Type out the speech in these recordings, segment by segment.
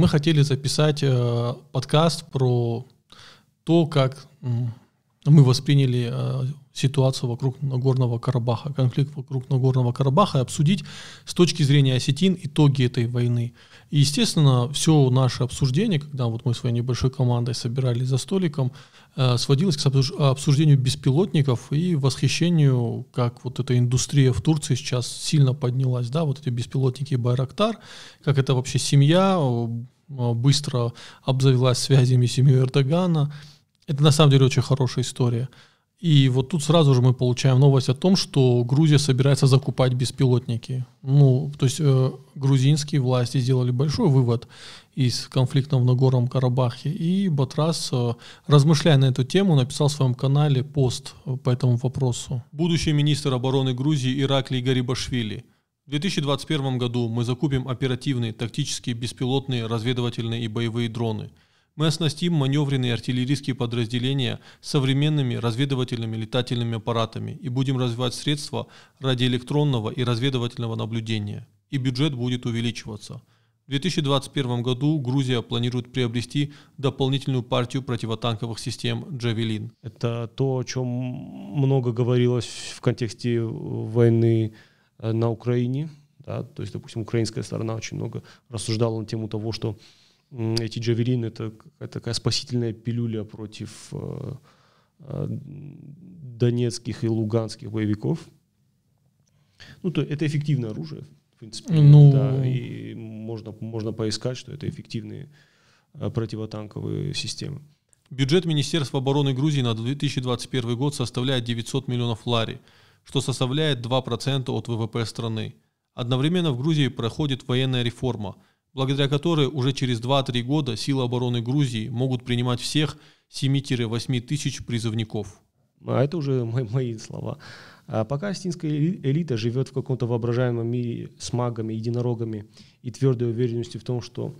мы хотели записать э, подкаст про то, как э, мы восприняли э, ситуацию вокруг Нагорного Карабаха, конфликт вокруг Нагорного Карабаха и обсудить с точки зрения осетин итоги этой войны. И, естественно, все наше обсуждение, когда вот мы своей небольшой командой собирались за столиком, э, сводилось к обсуждению беспилотников и восхищению, как вот эта индустрия в Турции сейчас сильно поднялась, да, вот эти беспилотники Байрактар, как это вообще семья быстро обзавелась связями семью Эрдогана. Это на самом деле очень хорошая история – и вот тут сразу же мы получаем новость о том, что Грузия собирается закупать беспилотники. Ну, то есть э, грузинские власти сделали большой вывод из конфликта в Нагорном Карабахе. И Батрас, э, размышляя на эту тему, написал в своем канале пост э, по этому вопросу. Будущий министр обороны Грузии Ираклий Гарибашвили. В 2021 году мы закупим оперативные, тактические, беспилотные, разведывательные и боевые дроны – мы оснастим маневренные артиллерийские подразделения современными разведывательными летательными аппаратами и будем развивать средства радиоэлектронного и разведывательного наблюдения. И бюджет будет увеличиваться. В 2021 году Грузия планирует приобрести дополнительную партию противотанковых систем «Джавелин». Это то, о чем много говорилось в контексте войны э, на Украине. Да? То есть, допустим, украинская сторона очень много рассуждала на тему того, что эти джавелины это такая спасительная пилюля против э, э, донецких и луганских боевиков. Ну, то это эффективное оружие, в принципе. Ну... Да, и можно, можно поискать, что это эффективные э, противотанковые системы. Бюджет Министерства обороны Грузии на 2021 год составляет 900 миллионов лари, что составляет 2% от ВВП страны. Одновременно в Грузии проходит военная реформа – благодаря которой уже через 2-3 года силы обороны Грузии могут принимать всех 7-8 тысяч призывников. А это уже мои, мои слова. А пока астинская элита живет в каком-то воображаемом мире с магами, единорогами и твердой уверенностью в том, что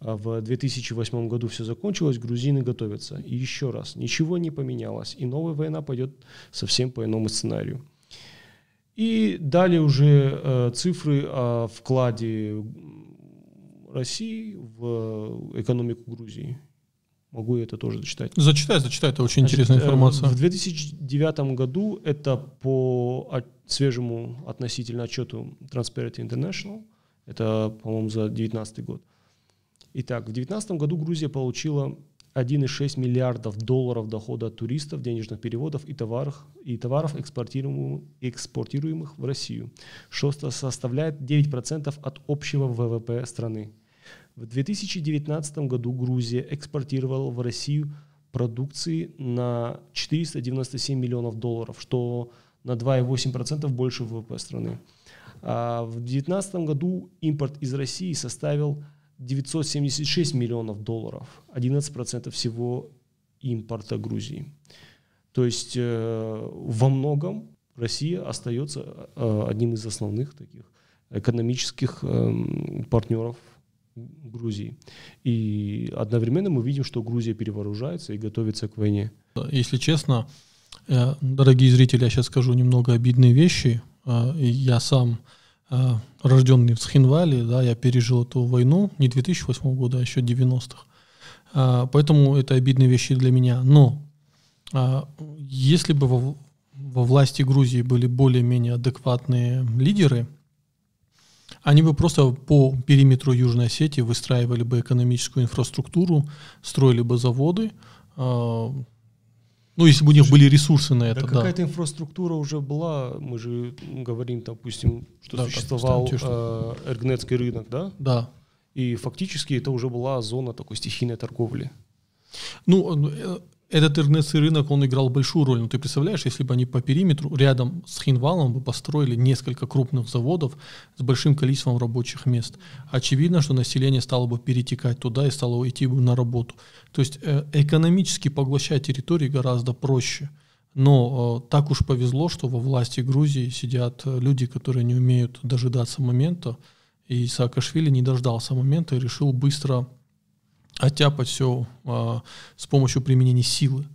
а, в 2008 году все закончилось, грузины готовятся. И еще раз, ничего не поменялось, и новая война пойдет совсем по иному сценарию. И далее уже э, цифры о вкладе России в э, экономику Грузии. Могу я это тоже зачитать. Зачитай, зачитай, это очень Значит, интересная э, информация. В 2009 году это по свежему относительно отчету Transparency International, это, по-моему, за 2019 год. Итак, в 2019 году Грузия получила 1,6 миллиардов долларов дохода от туристов, денежных переводов и товаров, и товаров экспортируемых, экспортируемых в Россию, что составляет 9% от общего ВВП страны. В 2019 году Грузия экспортировала в Россию продукции на 497 миллионов долларов, что на 2,8% больше ВВП страны. А в 2019 году импорт из России составил 976 миллионов долларов, 11% всего импорта Грузии. То есть э, во многом Россия остается э, одним из основных таких экономических э, партнеров Грузии. И одновременно мы видим, что Грузия перевооружается и готовится к войне. Если честно, э, дорогие зрители, я сейчас скажу немного обидные вещи. Э, я сам э, рожденный в Схинвале, да, я пережил эту войну не 2008 года, а еще 90-х. Поэтому это обидные вещи для меня. Но если бы во, во власти Грузии были более-менее адекватные лидеры – они бы просто по периметру Южной Осетии выстраивали бы экономическую инфраструктуру, строили бы заводы, а, ну, если бы у них были ресурсы на это, да. да. Какая-то инфраструктура уже была, мы же говорим, допустим, что да, существовал так, эргнетский рынок, да? Да. И фактически это уже была зона такой стихийной торговли. Ну, э, этот ирнецкий рынок, он играл большую роль. но ну, ты представляешь, если бы они по периметру рядом с Хинвалом бы построили несколько крупных заводов с большим количеством рабочих мест. Очевидно, что население стало бы перетекать туда и стало идти бы на работу. То есть э, экономически поглощать территории гораздо проще. Но э, так уж повезло, что во власти Грузии сидят э, люди, которые не умеют дожидаться момента, и Саакашвили не дождался момента и решил быстро оттяпать все а, с помощью применения силы.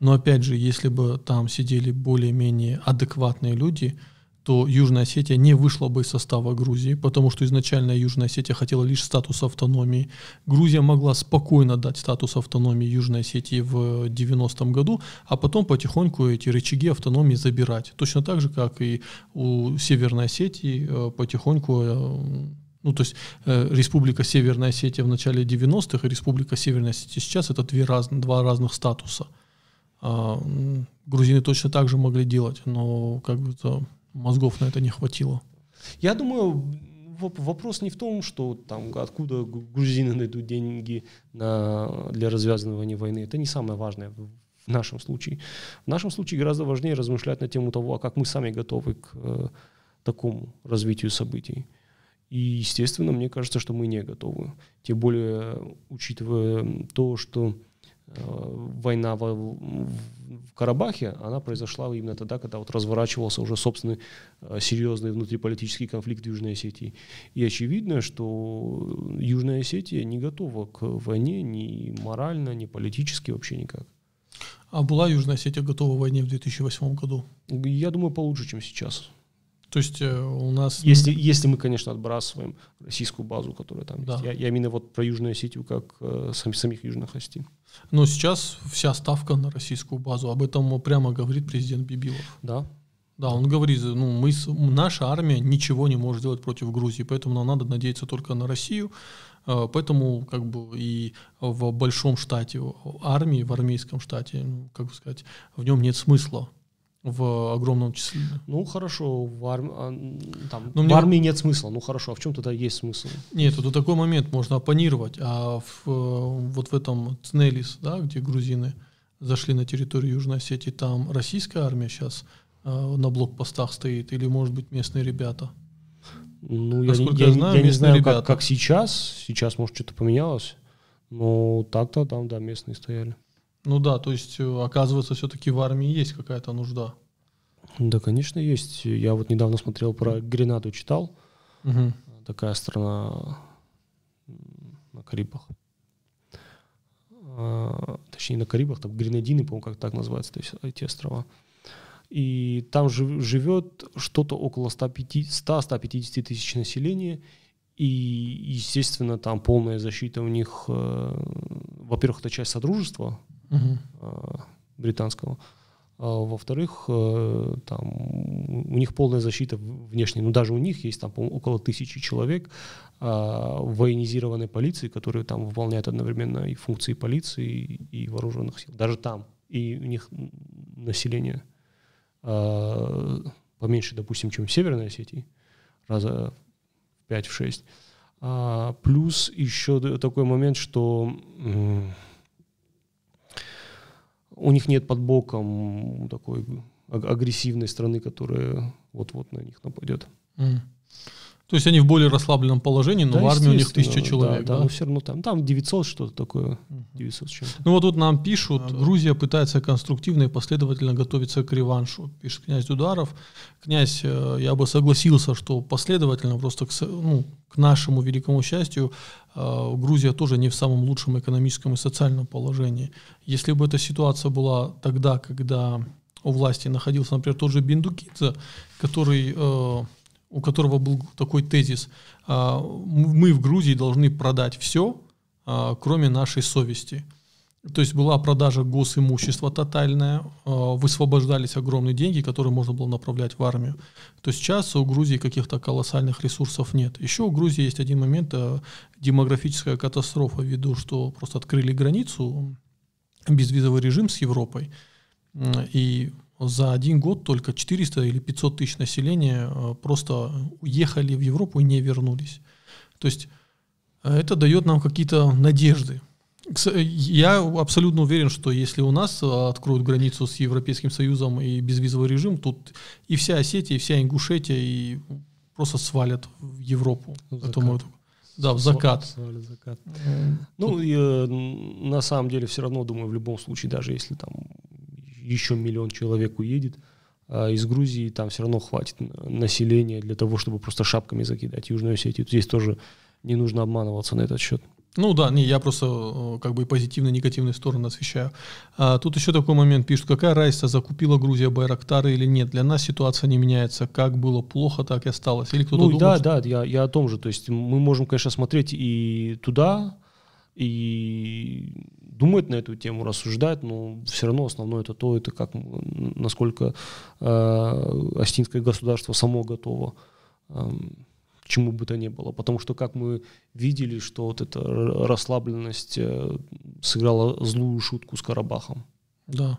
Но опять же, если бы там сидели более-менее адекватные люди, то Южная Осетия не вышла бы из состава Грузии, потому что изначально Южная Осетия хотела лишь статус автономии. Грузия могла спокойно дать статус автономии Южной Осетии в 90-м году, а потом потихоньку эти рычаги автономии забирать. Точно так же, как и у Северной Осетии э, потихоньку э, ну, то есть э, Республика Северная Осетия в начале 90-х и Республика Северная Осетия сейчас это две раз, два разных статуса. А, грузины точно так же могли делать, но как бы мозгов на это не хватило. Я думаю, вопрос не в том, что там откуда грузины найдут деньги на, для развязывания войны. Это не самое важное в нашем случае. В нашем случае гораздо важнее размышлять на тему того, а как мы сами готовы к э, такому развитию событий. И, естественно, мне кажется, что мы не готовы. Тем более, учитывая то, что э, война в, в Карабахе, она произошла именно тогда, когда вот разворачивался уже собственный э, серьезный внутриполитический конфликт в Южной Осетии. И очевидно, что Южная Осетия не готова к войне ни морально, ни политически, вообще никак. А была Южная Осетия готова к войне в 2008 году? Я думаю, получше, чем сейчас. То есть э, у нас... Если, если мы, конечно, отбрасываем российскую базу, которая там да. есть. Я, я именно вот про Южную Осетию, как э, сам, самих Южных Осетин. Но сейчас вся ставка на российскую базу. Об этом прямо говорит президент Бибилов. Да. Да, он говорит, ну, мы, наша армия ничего не может сделать против Грузии, поэтому нам надо надеяться только на Россию. Э, поэтому как бы и в большом штате армии, в армейском штате, ну, как бы сказать, в нем нет смысла в огромном числе. Ну хорошо, в, ар... А, там, Но ну, в мне... армии нет смысла. Ну хорошо, а в чем тогда есть смысл? Нет, это такой момент можно оппонировать. А в, э, вот в этом Цнелис, да, где грузины зашли на территорию Южной Осетии, там российская армия сейчас э, на блокпостах стоит, или может быть местные ребята? Ну, я, я, я, знаю, я не знаю, Как, как сейчас. Сейчас, может, что-то поменялось. Но так-то там, да, местные стояли. Ну да, то есть, э, оказывается, все-таки в армии есть какая-то нужда. Да, конечно, есть. Я вот недавно смотрел про Гренаду, читал. Угу. Такая страна на Карибах. А, точнее, на Карибах, там Гренадины, по-моему, как так называется, то есть э, эти острова. И там жив, живет что-то около 100-150 тысяч населения, и, естественно, там полная защита у них. Э, во-первых, это часть содружества, угу. британского. А во-вторых, э, там, у них полная защита внешней, но ну, даже у них есть там около тысячи человек а, военизированной полиции, которые там выполняют одновременно и функции полиции, и, вооруженных сил. Даже там. И у них население а, поменьше, допустим, чем в Северной Осетии, раза в 5-6. А, плюс еще такой момент, что у них нет под боком такой агрессивной страны, которая вот-вот на них нападет. Mm. То есть они в более расслабленном положении, но да, в армии у них тысяча человек. Да, да, да, но все равно там, там 900 что-то такое. 900 чем Ну вот тут нам пишут, а, Грузия да. пытается конструктивно и последовательно готовиться к реваншу, пишет князь Дударов. Князь, э, я бы согласился, что последовательно, просто к, ну, к нашему великому счастью, э, Грузия тоже не в самом лучшем экономическом и социальном положении. Если бы эта ситуация была тогда, когда у власти находился, например, тот же Бендукидзе, который, э, у которого был такой тезис, э, мы в Грузии должны продать все, э, а, кроме нашей совести. То есть была продажа госимущества тотальная, э, высвобождались огромные деньги, которые можно было направлять в армию. То сейчас у Грузии каких-то колоссальных ресурсов нет. Еще у Грузии есть один момент, э, демографическая катастрофа, ввиду, что просто открыли границу, безвизовый режим с Европой – и за один год только 400 или 500 тысяч населения э, просто уехали в Европу и не вернулись. То есть э, это дает нам какие-то надежды. Э, я абсолютно уверен, что если у нас откроют границу с Европейским Союзом и безвизовый режим, тут и вся Осетия, и вся Ингушетия и просто свалят в Европу. В да, в закат. Свалят закат. Ну, и, на самом деле, все равно, думаю, в любом случае, даже если там еще миллион человек уедет, а из Грузии там все равно хватит населения для того, чтобы просто шапками закидать Южную Осетию. Здесь тоже не нужно обманываться на этот счет. Ну да, не, я просто э, как бы и позитивные, и негативные стороны освещаю. А, тут еще такой момент пишут, какая разница, закупила Грузия Байрактары или нет. Для нас ситуация не меняется. Как было плохо, так и осталось. Или кто-то ну, думает, да, что... да, я, я о том же. То есть мы можем, конечно, смотреть и туда, и думают на эту тему, рассуждают, но все равно основное это то, это как, насколько э, осетинское государство само готово э, к чему бы то ни было. Потому что, как мы видели, что вот эта расслабленность э, сыграла злую шутку с Карабахом. Да.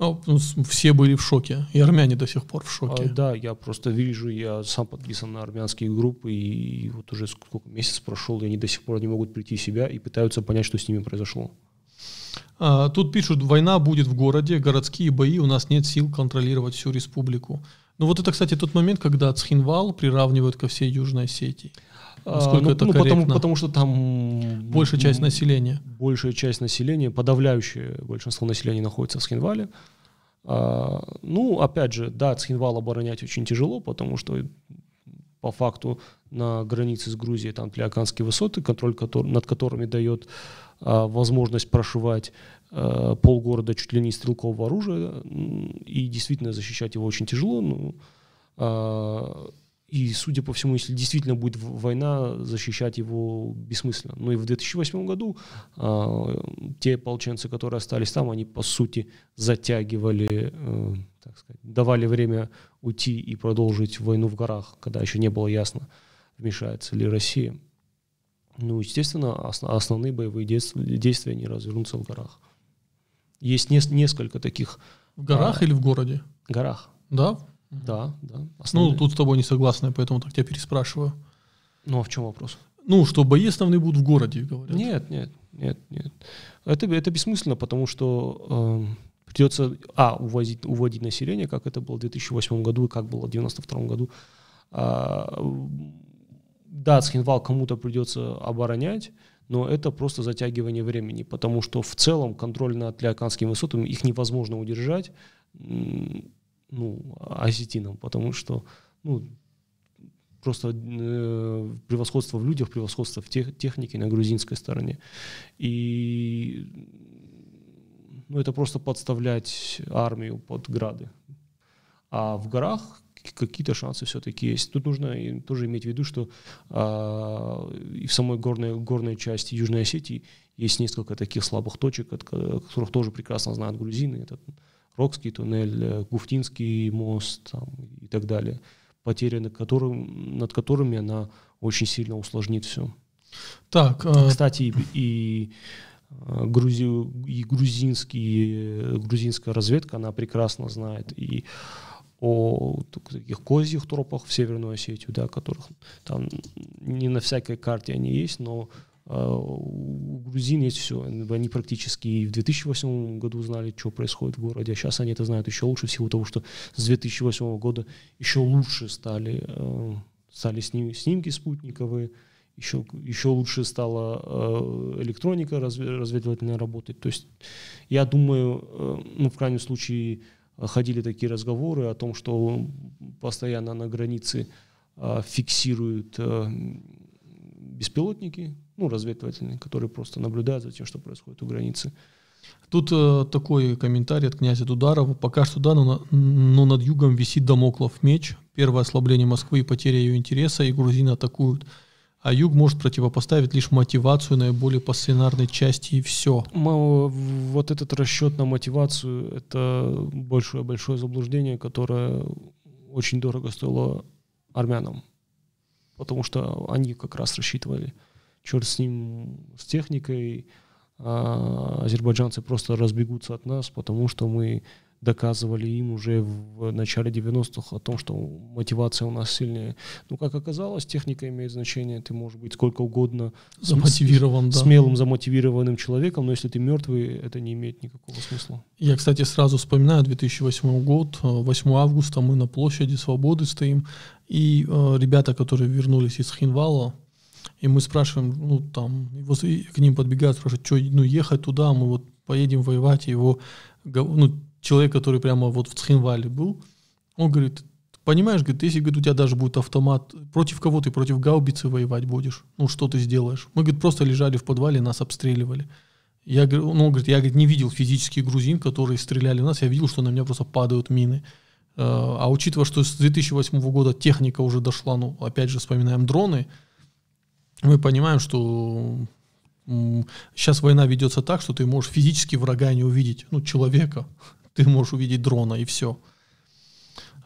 Ну, ну, все были в шоке, и армяне до сих пор в а, шоке. А, да, я просто вижу, я сам подписан на армянские группы, и вот уже сколько месяц прошел, и они до сих пор не могут прийти в себя и пытаются понять, что с ними произошло. А, тут пишут, война будет в городе, городские бои, у нас нет сил контролировать всю республику. Ну вот это, кстати, тот момент, когда Цхинвал приравнивают ко всей Южной Осетии. А, насколько ну, это ну, потому, потому что там... Большая часть населения. Большая часть населения, подавляющее большинство населения находится в Схинвале. А, ну, опять же, да, Цхинвал оборонять очень тяжело, потому что по факту на границе с Грузией там Тлеоканские высоты, контроль котор, над которыми дает а, возможность прошивать а, полгорода чуть ли не стрелкового оружия, и действительно защищать его очень тяжело. Ну, а, и, судя по всему, если действительно будет война, защищать его бессмысленно. Но ну и в 2008 году э, те ополченцы, которые остались там, они, по сути, затягивали, э, так сказать, давали время уйти и продолжить войну в горах, когда еще не было ясно, вмешается ли Россия. Ну, естественно, основ, основные боевые действия не развернутся в горах. Есть не, несколько таких... В горах а, или в городе? В горах. Да? Да, да. Ну, основные. Ну, тут с тобой не согласны, поэтому так тебя переспрашиваю. Ну, а в чем вопрос? Ну, что бои основные будут в городе, говорят. Нет, нет, нет, нет. Это, это бессмысленно, потому что э, эм, придется, а, увозить, уводить население, как это было в 2008 году и как было в 1992 году. А, да, Цхинвал кому-то придется оборонять, но это просто затягивание времени, потому что в целом контроль над Лиаканскими высотами их невозможно удержать ну, осетинам, потому что ну, просто э, превосходство в людях, превосходство в тех, технике на грузинской стороне. И ну, это просто подставлять армию под грады. А в горах какие-то шансы все-таки есть. Тут нужно тоже иметь в виду, что э, и в самой горной, горной части Южной Осетии есть несколько таких слабых точек, от, которых тоже прекрасно знают грузины. Это Рокский туннель, Гуфтинский э, мост там, и так далее, потери, над, которым, над которыми она очень сильно усложнит все. Так, э, Кстати, а... и, э, грузи, и, грузинский, грузинская разведка, она прекрасно знает и о таких козьих тропах в Северную Осетию, да, которых там не на всякой карте они есть, но а, у грузин есть все. Они практически и в 2008 году узнали, что происходит в городе, а сейчас они это знают еще лучше в силу того, что с 2008 года еще лучше стали, э, стали сним, снимки спутниковые, еще, еще лучше стала э, электроника разведывательная работать. То есть я думаю, э, ну, в крайнем случае ходили такие разговоры о том, что постоянно на границе фиксируют беспилотники, ну, разведывательные, которые просто наблюдают за тем, что происходит у границы. Тут э, такой комментарий от князя Дударова. Пока что да, но, на, но над югом висит домоклов меч. Первое ослабление Москвы и потеря ее интереса, и грузины атакуют. А юг может противопоставить лишь мотивацию наиболее пассионарной части и все. Мы, вот этот расчет на мотивацию — это большое-большое заблуждение, которое очень дорого стоило армянам. Потому что они как раз рассчитывали — черт с ним, с техникой, а азербайджанцы просто разбегутся от нас, потому что мы доказывали им уже в начале 90-х о том, что мотивация у нас сильнее. Ну, как оказалось, техника имеет значение. Ты можешь быть сколько угодно замотивирован, с, да. смелым, замотивированным человеком, но если ты мертвый, это не имеет никакого смысла. Я, кстати, сразу вспоминаю 2008 год. 8 э, августа мы на площади Свободы стоим, и э, ребята, которые вернулись из Хинвала, и мы спрашиваем, ну, там, его, к ним подбегают, спрашивают, что, ну, ехать туда, мы вот поедем воевать, и его, ну, человек, который прямо вот в Цхинвале был, он говорит, понимаешь, говорит, если говорит, у тебя даже будет автомат, против кого ты, против гаубицы воевать будешь? Ну, что ты сделаешь? Мы, говорит, просто лежали в подвале, нас обстреливали. Я, ну, он говорит, я говорит, не видел физических грузин, которые стреляли у нас, я видел, что на меня просто падают мины. А, а учитывая, что с 2008 года техника уже дошла, ну, опять же, вспоминаем дроны, мы понимаем, что сейчас война ведется так, что ты можешь физически врага не увидеть, ну, человека, ты можешь увидеть дрона и все.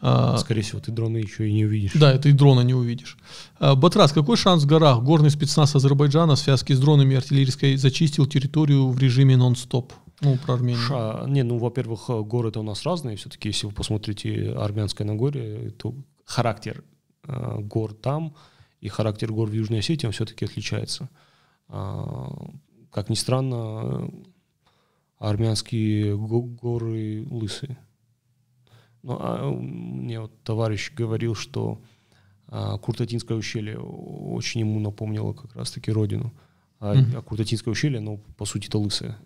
А, Скорее всего, ты дрона еще и не увидишь. Да, ты и дрона не увидишь. А, Батрас, какой шанс в горах? Горный спецназ Азербайджана в связке с дронами артиллерийской зачистил территорию в режиме нон-стоп. Ну, про Армению. Ша, не, ну, во-первых, э, горы-то у нас разные. Все-таки, если вы посмотрите Армянское Нагорье, то характер э, гор там – и характер гор в Южной Осетии, он все-таки отличается. А, как ни странно, армянские горы лысые. Ну, а, мне вот товарищ говорил, что а, Куртатинское ущелье очень ему напомнило как раз-таки родину. А, mm-hmm. а Куртатинское ущелье, оно, по сути, это лысое.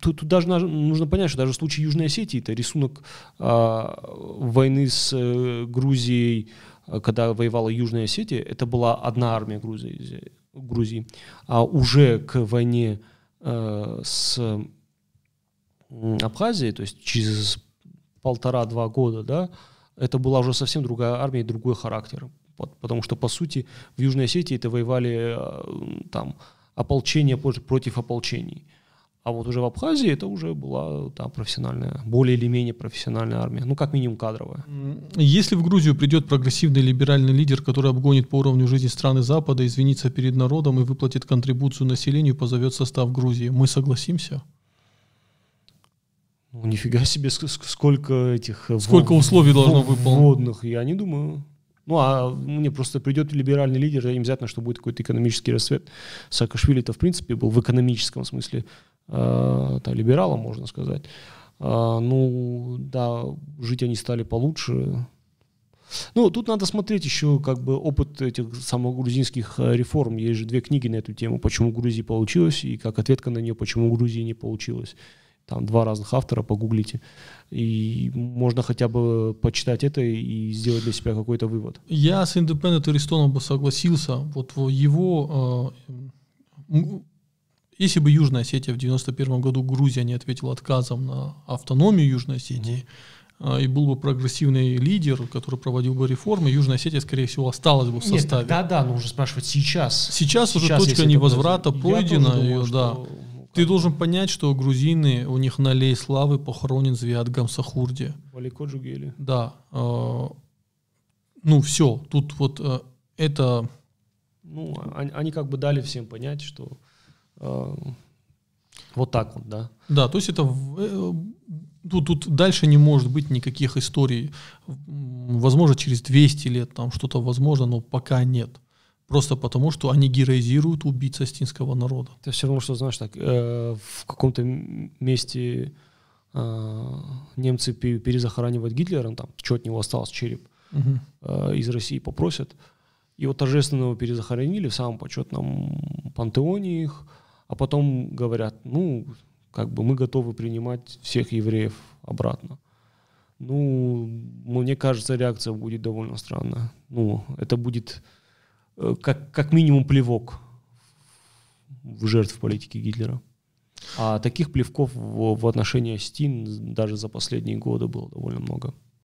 Тут, тут даже нужно понять, что даже в случае Южной Осетии это рисунок а, войны с э, Грузией, Э, когда воевала Южная Осетия, это была одна армия Грузии. Грузии. А уже к войне э, с Абхазией, то есть через полтора-два года, да, это была уже совсем другая армия и другой характер. Потому что, по сути, в Южной Осетии это воевали э, там ополчение против ополчений. А вот уже в Абхазии это уже была там профессиональная, более или менее профессиональная армия, ну как минимум кадровая. Если в Грузию придет прогрессивный либеральный лидер, который обгонит по уровню жизни страны Запада, извинится перед народом и выплатит контрибуцию населению, позовет состав Грузии, мы согласимся? Ну, нифига себе, сколько этих... Э, сколько вод... условий должно выполнить? Водных, я не думаю. Ну, а мне просто придет либеральный лидер, и обязательно, что будет какой-то экономический расцвет Саакашвили-то, в принципе, был в экономическом смысле э, там, либералам, можно сказать. Э, ну, да, жить они стали получше. Ну, тут надо смотреть еще как бы опыт этих самых грузинских э, реформ. Есть же две книги на эту тему, почему Грузии получилось, и как ответка на нее, почему Грузии не получилось. Там два разных автора, погуглите. И можно хотя бы почитать это и сделать для себя какой-то вывод. Я с Independent Аристоном бы согласился. Вот его э, если бы Южная Осетия в 1991 году Грузия не ответила отказом на автономию Южной Осетии, mm-hmm. и был бы прогрессивный лидер, который проводил бы реформы, Южная Осетия, скорее всего, осталась бы в составе. Да, да, но уже спрашивать сейчас. Сейчас, сейчас уже точка невозврата это... пройдена. думаю, и, да. Ну, Ты должен понять, что грузины, у них на лей славы похоронен Звиат Гамсахурди. Валико Джугели. Да. А, ну, все. Тут вот э, это... Ну, а, они как бы дали всем понять, что Эм, вот так вот, да. Да, то есть это э, тут, тут дальше не может быть никаких историй. Возможно, через 200 лет там что-то возможно, но пока нет. Просто потому, что они героизируют убийц астинского народа. Это все равно, что, знаешь, так, э, в каком-то месте э, немцы перезахоранивают Гитлера, ну, там, что от него осталось, череп, угу. э, из России попросят. Его торжественно перезахоронили в самом почетном пантеоне их – а потом говорят, ну, как бы мы готовы принимать всех евреев обратно. Ну, ну мне кажется, реакция будет довольно странная. Ну, это будет э, как, как минимум плевок в жертв политики Гитлера. А таких плевков в, в отношении Стин даже за последние годы было довольно много.